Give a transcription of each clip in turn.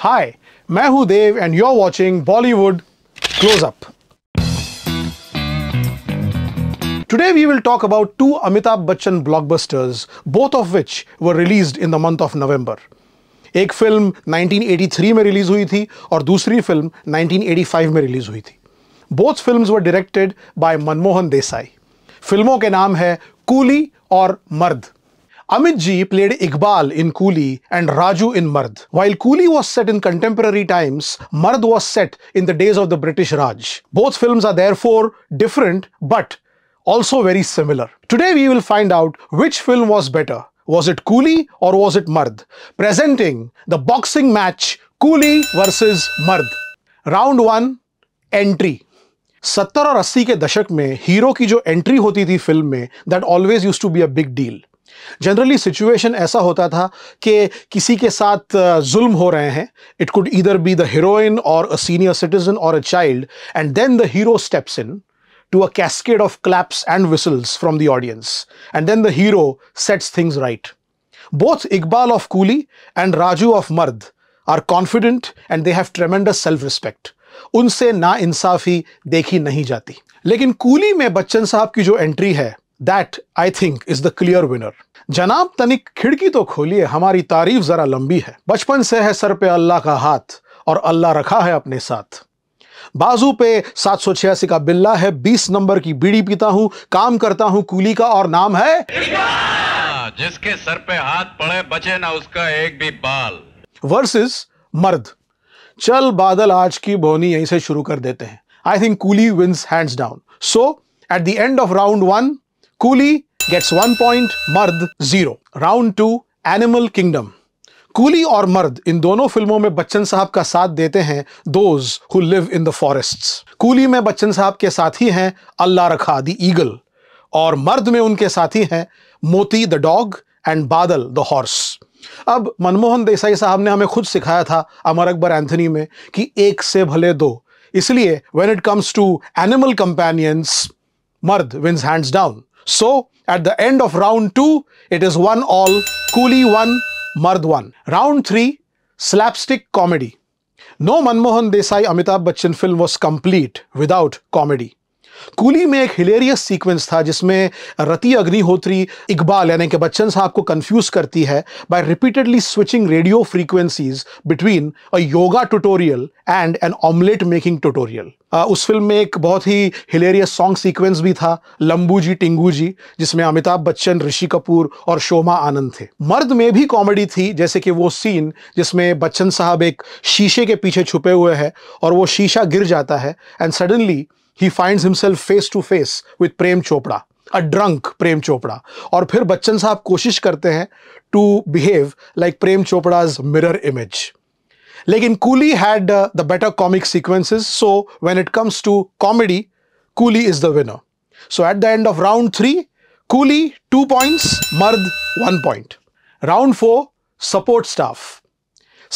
हाय मैं हूं Dev and you are watching Bollywood closeup today we will talk about two Amitabh Bachchan blockbusters both of which were release in the month of November एक film 1983 में release हुई थी और दूसरी फिल्म 1985 में रिलीज हुई थी both film were directed by Manmohan Desai फिल्मों के नाम है कूली और मर्द Amit Ji played Iqbal in Cooley and Raju in Mard. While Cooley was set in contemporary times, Mard was set in the days of the British Raj. Both films are therefore different but also very similar. Today we will find out which film was better. Was it Cooley or was it Mard? Presenting the boxing match Cooley versus Mard. Round one, entry. 70 और अस्सी के दशक में hero की जो entry होती थी film में that always use to be a big deal generally situation ऐसा होता था कि किसी के साथ जुल्म हो रहे हैं it could either be the heroine or a senior citizen or a child and then the hero steps into a cascade of claps and whistles from the audience and then the hero sets things right both Iqbal of Coolie and Raju of Mard are confident and they have tremendous self respect उनसे ना इंसाफी देखी नहीं जाती लेकिन coolie में बच्चन साहब की जो एंट्री है that I think is the clear winner जनाब तनिक खिड़की तो खोलिए हमारी तारीफ जरा लंबी है बचपन से है सर पे अल्लाह का हाथ और अल्लाह रखा है अपने साथ बाजू पे सात सौ छियासी का बिल्ला है बीस नंबर की बीड़ी पीता हूं काम करता हूं कूली का और नाम है जिसके सर पे हाथ पड़े बचे ना उसका एक भी बाल वर्सेस मर्द चल बादल आज की बोनी यहीं से शुरू कर देते हैं I think Coolie wins hands down so at the end of round one Coolie gets one point Mard zero round two animal kingdom Coolie और मर्द इन दोनों फिल्मों में बच्चन साहब का साथ देते हैं those who live in the forest Coolie में बच्चन साहब के साथ ही हैं अल्लाह रखा द ईगल और मर्द में उनके साथी हैं Moti the dog and Badal the horse अब मनमोहन देसाई साहब ने हमें खुद सिखाया था अमर अकबर एंथनी में कि एक से भले दो इसलिए when it comes to animal companions Mard wins hands down So at the end of round 2, it is 1 all, Coolie 1, Mard 1. Round 3, slapstick comedy. No Manmohan Desai Amitabh Bachchan film was complete without comedy. Coolie में एक hilarious sequence था जिसमें रति अग्निहोत्री इकबाल यानी कि बच्चन साहब को confuse करती है by repeatedly switching radio frequencies between a yoga tutorial and an omelette making tutorial उस फिल्म में एक बहुत ही हिलेरियस सॉन्ग सीक्वेंस भी था लंबू जी टिंगू जी जिसमें अमिताभ बच्चन ऋषि कपूर और शोमा आनंद थे मर्द में भी कॉमेडी थी जैसे कि वो सीन जिसमें बच्चन साहब एक शीशे के पीछे छुपे हुए हैं और वो शीशा गिर जाता है एंड सडनली ही finds himself face to face with Prem Chopra a drunk Prem Chopra और फिर बच्चन साहब कोशिश करते हैं to behave like Prem Chopra's mirror image लेकिन Coolie had the better comic sequences so when it comes to comedy Coolie is the winner so at the end of round three Coolie two points Mard one point round four support staff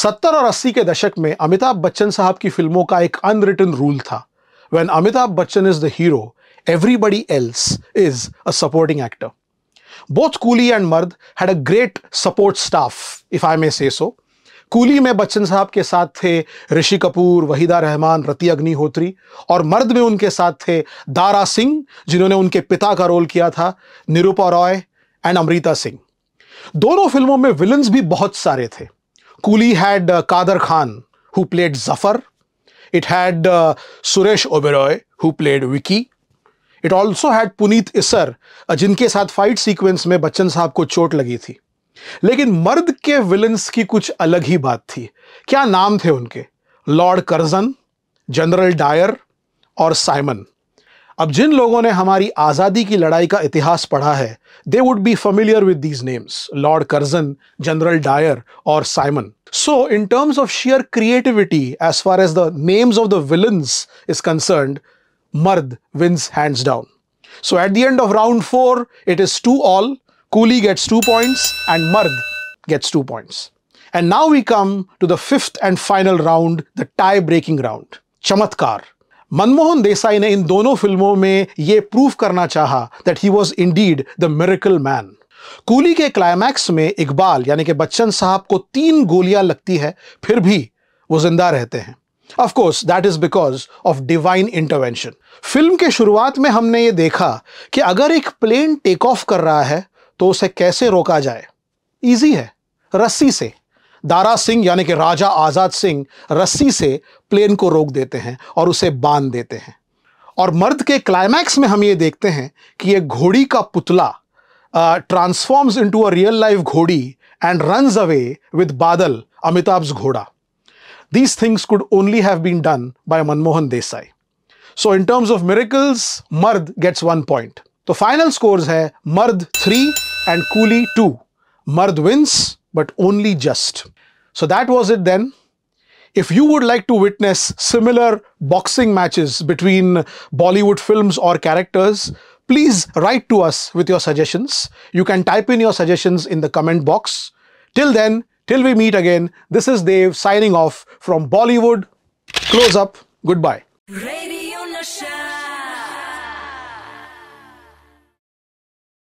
सत्तर और अस्सी के दशक में अमिताभ बच्चन साहब की फिल्मों का एक अनरिटन रूल था when Amitabh Bachchan is the hero, everybody else is a supporting actor. Both Cooley and Mard had a great support staff, if I may say so. Coolie में बच्चन साहब के साथ थे ऋषि कपूर वहीदा रहमान रति अग्निहोत्री और मर्द में उनके साथ थे दारा सिंह जिन्होंने उनके पिता का रोल किया था निरूपा रॉय एंड अमृता सिंह दोनों फिल्मों में विलन्स भी बहुत सारे थे Coolie had Kader Khan who played Zafar It had uh, Suresh Oberoi, who played Vicky. It also had Puneet Issar जिनके साथ फाइट सीक्वेंस में बच्चन साहब को चोट लगी थी लेकिन मर्द के विलन्स की कुछ अलग ही बात थी क्या नाम थे उनके लॉर्ड कर्जन जनरल डायर और साइमन अब जिन लोगों ने हमारी आज़ादी की लड़ाई का इतिहास पढ़ा है they would be familiar with these names Lord Curzon General Dyer और Simon so in terms of sheer creativity as far as the names of the villains is concern Mard wins hands down so at the end of round four it is two all Coolie gets two points and Mard gets two points and now we come to the fifth and final round the tie breaking round चमत्कार मनमोहन देसाई ने इन दोनों फिल्मों में ये prove करना चाहा that he was indeed the miracle man Coolie के climax में इकबाल यानी कि बच्चन साहब को तीन गोलियां लगती है फिर भी वो जिंदा रहते हैं of course that is because of divine intervention film के शुरुआत में हमने ये देखा कि अगर एक प्लेन टेक ऑफ कर रहा है तो उसे कैसे रोका जाए ईजी है रस्सी से दारा सिंह यानी कि राजा आजाद सिंह रस्सी से प्लेन को रोक देते हैं और उसे बांध देते हैं और मर्द के क्लाइमैक्स में हम ये देखते हैं कि ये घोड़ी का पुतला transforms into a real life घोड़ी and run away with Badal Amitabh घोड़ा these things could only have been done by Manmohan Desai so in terms of miracles Mard gets one point तो फाइनल स्कोर है Mard three and Coolie two Mard wins but only just. So that was it then. If you would like to witness similar boxing matches between Bollywood films or characters, please write to us with your suggestions. You can type in your suggestions in the comment box. Till then, till we meet again, this is Dave signing off from Bollywood. Close up. Goodbye.